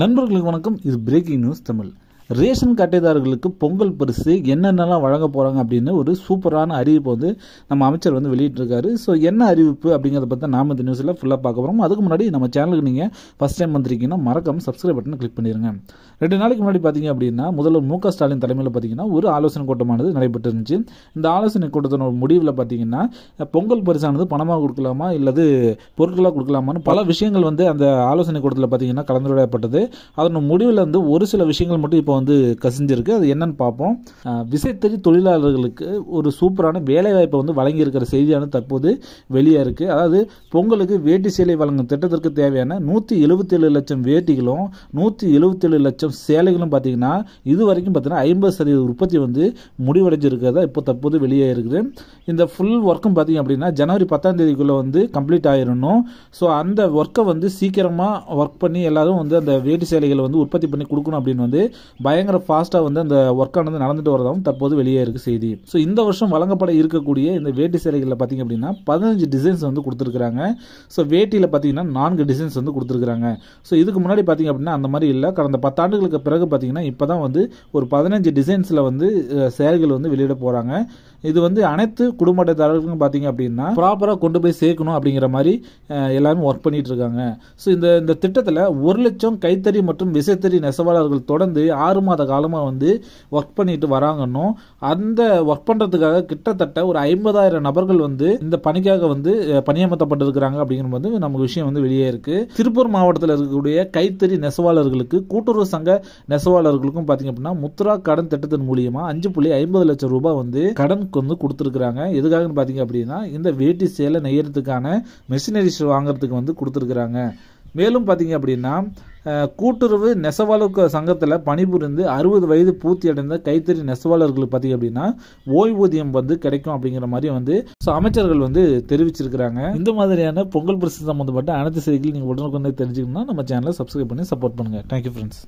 நண்பர்களுக்கு வணக்கம் இது பிரேக்கிங் நியூஸ் தமிழ் ரேஷன் கட்டைதாரர்களுக்கு பொங்கல் பரிசு என்னென்னலாம் வழங்க போகிறாங்க அப்படின்னு ஒரு சூப்பரான அறிவிப்பு வந்து நம்ம அமைச்சர் வந்து வெளியிட்டிருக்காரு ஸோ என்ன அறிவிப்பு அப்படிங்கிறத பற்றி நாம் இந்த நியூஸில் ஃபுல்லாக பார்க்க போகிறோம் அதுக்கு முன்னாடி நம்ம சேனலுக்கு நீங்கள் ஃபஸ்ட் டைம் வந்திருக்கீங்கன்னா மறக்காமல் சப்ஸ்கிரைப் பட்டன் கிளிக் பண்ணிடுங்க ரெண்டு நாளைக்கு முன்னாடி பார்த்தீங்க அப்படின்னா முதல்வர் மு ஸ்டாலின் தலைமையில் பார்த்தீங்கன்னா ஒரு ஆலோசனை கூட்டமானது நடைபெற்று இருந்துச்சு இந்த ஆலோசனை கூட்டத்தினோட முடிவில் பார்த்தீங்கன்னா பொங்கல் பரிசானது பணமாக கொடுக்கலாமா இல்லது பொருட்களாக கொடுக்கலாமான்னு பல விஷயங்கள் வந்து அந்த ஆலோசனை கூட்டத்தில் பார்த்தீங்கன்னா கலந்துரையாடப்பட்டது அதன் முடிவில் வந்து ஒரு சில விஷயங்கள் மட்டும் இப்போ வந்து கசிஞ்சிருக்கு அது என்னன்னு பார்ப்போம் விசைத்தறி தொழிலாளர்களுக்கு ஒரு சூப்பரான வேலைவாய்ப்பை வந்து வழங்கியிருக்கிற செய்தியானது தற்போது வெளியாக இருக்குது அதாவது பொங்கலுக்கு வேட்டி சேலை வழங்கும் திட்டத்திற்கு தேவையான நூற்றி எழுபத்தேழு லட்சம் வேட்டிகளும் நூற்றி எழுபத்தேழு லட்சம் சேலைகளும் பார்த்தீங்கன்னா இது வரைக்கும் பார்த்தீங்கன்னா ஐம்பது சதவீத உற்பத்தி வந்து முடிவடைஞ்சிருக்கிறதா இப்போ தற்போது வெளியே இருக்குது இந்த ஃபுல் ஒர்க்கும் பார்த்தீங்க அப்படின்னா ஜனவரி பத்தாம் தேதிக்குள்ளே வந்து கம்ப்ளீட் ஆயிடணும் ஸோ அந்த ஒர்க்கை வந்து சீக்கிரமாக ஒர்க் பண்ணி எல்லாரும் வந்து அந்த வேட்டி சேலைகளை வந்து உற்பத்தி பண்ணி கொடுக்கணும் அப்படின்னு வந்து பயங்கர ஃபாஸ்ட்டாக வந்து அந்த ஒர்க்கானது நடந்துட்டு வரதாகவும் தற்போது வெளியே இருக்க செய்தி ஸோ இந்த வருஷம் வழங்கப்பட இருக்கக்கூடிய இந்த வேட்டி சேலைகளில் பார்த்திங்க அப்படின்னா பதினஞ்சு டிசைன்ஸ் வந்து கொடுத்துருக்குறாங்க ஸோ வேட்டியில் பார்த்தீங்கன்னா நான்கு டிசைன்ஸ் வந்து கொடுத்துருக்குறாங்க ஸோ இதுக்கு முன்னாடி பார்த்திங்க அப்படின்னா அந்த மாதிரி இல்லை கடந்த பத்தாண்டுகளுக்கு பிறகு பார்த்திங்கன்னா இப்போ தான் வந்து ஒரு பதினஞ்சு டிசைன்ஸில் வந்து சேல்கள் வந்து வெளியிட போகிறாங்க இது வந்து அனைத்து குடும்ப அட்டைதாரர்களுக்கும் பார்த்தீங்க அப்படின்னா ப்ராப்பராக கொண்டு போய் சேர்க்கணும் அப்படிங்கிற மாதிரி எல்லாருமே ஒர்க் பண்ணிட்டு இருக்காங்க ஸோ இந்த இந்த திட்டத்தில் ஒரு லட்சம் கைத்தறி மற்றும் விசைத்தறி நெசவாளர்கள் தொடர்ந்து ஆறு ஆறு மாத காலமாக வந்து ஒர்க் பண்ணிட்டு வராங்கன்னும் அந்த ஒர்க் பண்ணுறதுக்காக கிட்டத்தட்ட ஒரு ஐம்பதாயிரம் நபர்கள் வந்து இந்த பணிக்காக வந்து பணியமர்த்தப்பட்டிருக்கிறாங்க அப்படிங்கும்போது நமக்கு விஷயம் வந்து வெளியே இருக்கு திருப்பூர் மாவட்டத்தில் இருக்கக்கூடிய கைத்தறி நெசவாளர்களுக்கு கூட்டுறவு சங்க நெசவாளர்களுக்கும் பார்த்தீங்க அப்படின்னா முத்ரா கடன் திட்டத்தின் மூலியமாக அஞ்சு புள்ளி ஐம்பது லட்சம் ரூபாய் வந்து கடனுக்கு வந்து கொடுத்துருக்குறாங்க எதுக்காகன்னு பார்த்தீங்க அப்படின்னா இந்த வேட்டி சேலை நெய்யறதுக்கான மிஷினரிஸ் வாங்குறதுக்கு வந்து கொடுத்துருக்குறாங்க மேலும் பார்த்தீங்க அப்படின்னா கூட்டுறவு நெசவாளர் சங்கத்தில் பணிபுரிந்து அறுபது வயது பூர்த்தி அடைந்த கைத்தறி நெசவாளர்களுக்கு பார்த்தீங்க அப்படின்னா ஓய்வூதியம் வந்து கிடைக்கும் அப்படிங்கிற மாதிரி வந்து அமைச்சர்கள் வந்து தெரிவிச்சிருக்கிறாங்க இந்த மாதிரியான பொங்கல் பரிசு சம்மந்தப்பட்ட அனைத்து செய்திகளையும் நீங்கள் வந்து தெரிஞ்சுக்கணும்னா நம்ம சேனலை சப்ஸ்கிரைப் பண்ணி சப்போர்ட் பண்ணுங்கள் தேங்க்யூ ஃப்ரெண்ட்ஸ்